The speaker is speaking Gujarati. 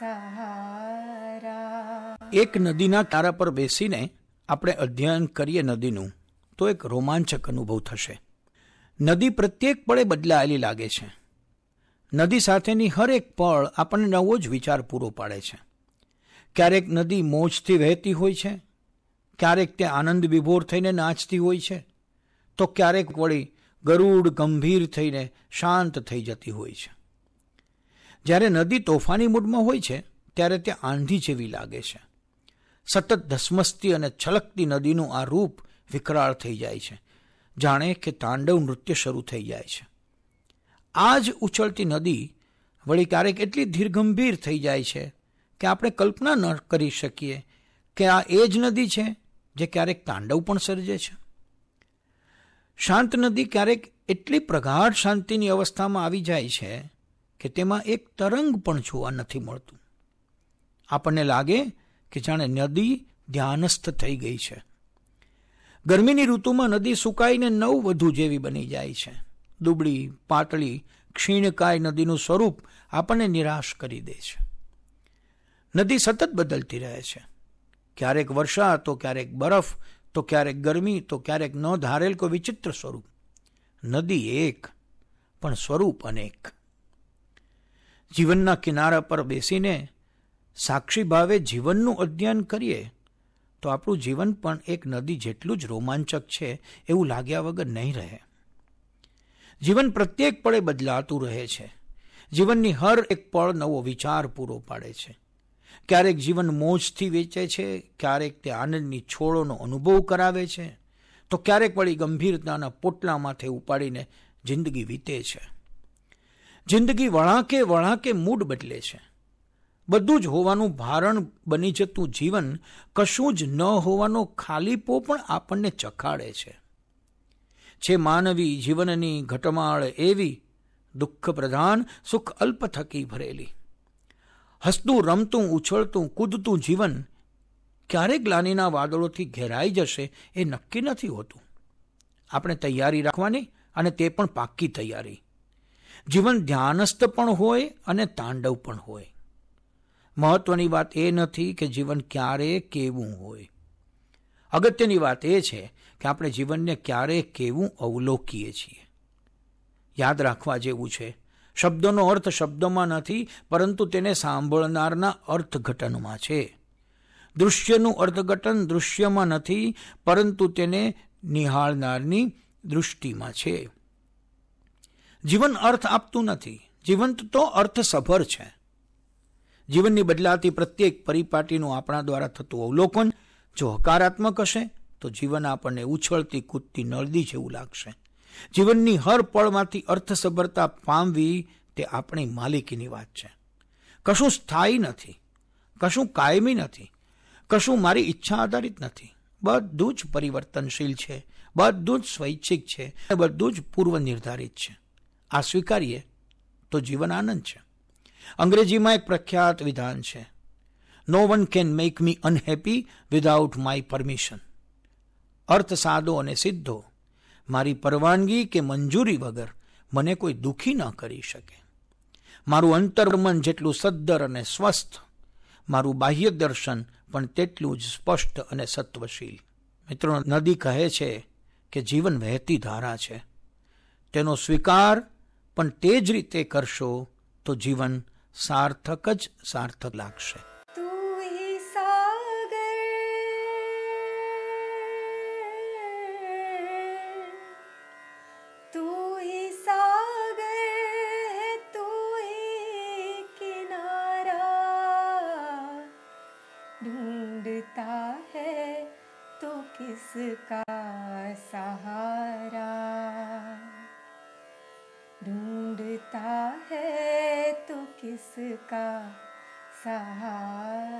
સહારા એક નદીના તારા પર બેસીને આપણે અધ્યયન કરીએ નદીનું તો એક રોમાંચક અનુભવ થશે નદી પ્રત્યેક પળે બદલાયેલી લાગે છે નદી સાથેની હરેક પળ આપણને નવો જ વિચાર પૂરો પાડે છે ક્યારેક નદી મોજથી વહેતી હોય છે ક્યારેક તે આનંદ વિભોર થઈને નાચતી હોય છે તો ક્યારેક વળી ગરુડ ગંભીર થઈને શાંત થઈ જતી હોય છે જ્યારે નદી તોફાની મૂડમાં હોય છે ત્યારે તે આંધી જેવી લાગે છે સતત ધસમસતી અને છલકતી નદીનું આ રૂપ વિકરાળ થઈ જાય છે જાણે કે તાંડવ નૃત્ય શરૂ થઈ જાય છે આ જ ઉછળતી નદી વળી ક્યારેક એટલી ધીરગંભીર થઈ જાય છે કે આપણે કલ્પના ન કરી શકીએ કે આ એ જ નદી છે જે ક્યારેક તાંડવ પણ સર્જે છે શાંત નદી ક્યારેક એટલી પ્રગાઢ શાંતિની અવસ્થામાં આવી જાય છે કે તેમાં એક તરંગ પણ જોવા નથી મળતું આપણને લાગે કે જાણે નદી ધ્યાનસ્થ થઈ ગઈ છે ગરમીની ઋતુમાં નદી સુકાઈને નવ વધુ જેવી બની જાય છે દુબળી પાતળી ક્ષીણકાય નદીનું સ્વરૂપ આપણને નિરાશ કરી દે છે નદી સતત બદલતી રહે છે ક્યારેક વર્ષા તો ક્યારેક બરફ તો ક્યારેક ગરમી તો ક્યારેક ન ધારેલ કોઈ વિચિત્ર સ્વરૂપ નદી એક પણ સ્વરૂપ અનેક જીવનના કિનારા પર બેસીને સાક્ષી ભાવે જીવનનું અધ્યયન કરીએ તો આપણું જીવન પણ એક નદી જેટલું જ રોમાંચક છે એવું લાગ્યા વગર નહીં રહે જીવન પ્રત્યેક પળે બદલાતું રહે છે જીવનની હર એક પળ નવો વિચાર પૂરો પાડે છે ક્યારેક જીવન મોજથી વેચે છે ક્યારેક તે આનંદની છોડોનો અનુભવ કરાવે છે તો ક્યારેક વળી ગંભીરતાના પોટલામાંથી ઉપાડીને જિંદગી વીતે છે જિંદગી વળાંકે વળાંકે મૂડ બદલે છે બધું જ હોવાનું ભારણ બની જતું જીવન કશું જ ન હોવાનો ખાલીપો પણ આપણને ચખાડે છે છે માનવી જીવનની ઘટમાળ એવી દુઃખ પ્રધાન સુખ અલ્પ થકી ભરેલી હસતું રમતું ઉછળતું કૂદતું જીવન ક્યારે ગ્લાનીના વાદળોથી ઘેરાઈ જશે એ નક્કી નથી હોતું આપણે તૈયારી રાખવાની અને તે પણ પાક્કી તૈયારી જીવન ધ્યાનસ્થ પણ હોય અને તાંડવ પણ હોય મહત્વની વાત એ નથી કે જીવન ક્યારે કેવું હોય અગત્યની વાત એ છે કે આપણે જીવનને ક્યારે કેવું અવલોકીએ છીએ યાદ રાખવા જેવું છે શબ્દોનો અર્થ શબ્દમાં નથી પરંતુ તેને સાંભળનારના અર્થઘટનમાં છે દૃશ્યનું અર્થઘટન દૃશ્યમાં નથી પરંતુ તેને નિહાળનારની દૃષ્ટિમાં છે જીવન અર્થ આપતું નથી જીવન તો અર્થસભર છે જીવનની બદલાતી પ્રત્યેક પરિપાટીનું આપણા દ્વારા થતું અવલોકન જો હકારાત્મક હશે તો જીવન આપણને ઉછળતી કૂદતી નળદી જેવું લાગશે જીવનની હર પળમાંથી અર્થસભરતા પામવી તે આપણી માલિકીની વાત છે કશું સ્થાયી નથી કશું કાયમી નથી કશું મારી ઈચ્છા આધારિત નથી બધું જ પરિવર્તનશીલ છે બધું જ સ્વૈચ્છિક છે બધું જ પૂર્વ નિર્ધારિત છે આ સ્વીકારીએ તો જીવન આનંદ છે અંગ્રેજીમાં એક પ્રખ્યાત વિધાન છે no one can make me unhappy without my permission અર્થ સાદો અને સીધો મારી પરવાનગી કે મંજૂરી વગર મને કોઈ દુઃખી ન કરી શકે મારું અંતર્મન જેટલું સદ્દર અને સ્વસ્થ મારું બાહ્ય દર્શન પણ તેટલું જ સ્પષ્ટ અને સત્વશીલ મિત્રો નદી કહે છે કે જીવન વહેતી ધારા છે તેનો સ્વીકાર પણ તે જ રીતે કરશો તો જીવન સાર્થક જ સાર્થક લાગશે ढूंढता है तो किसका सहारा किसका सहारा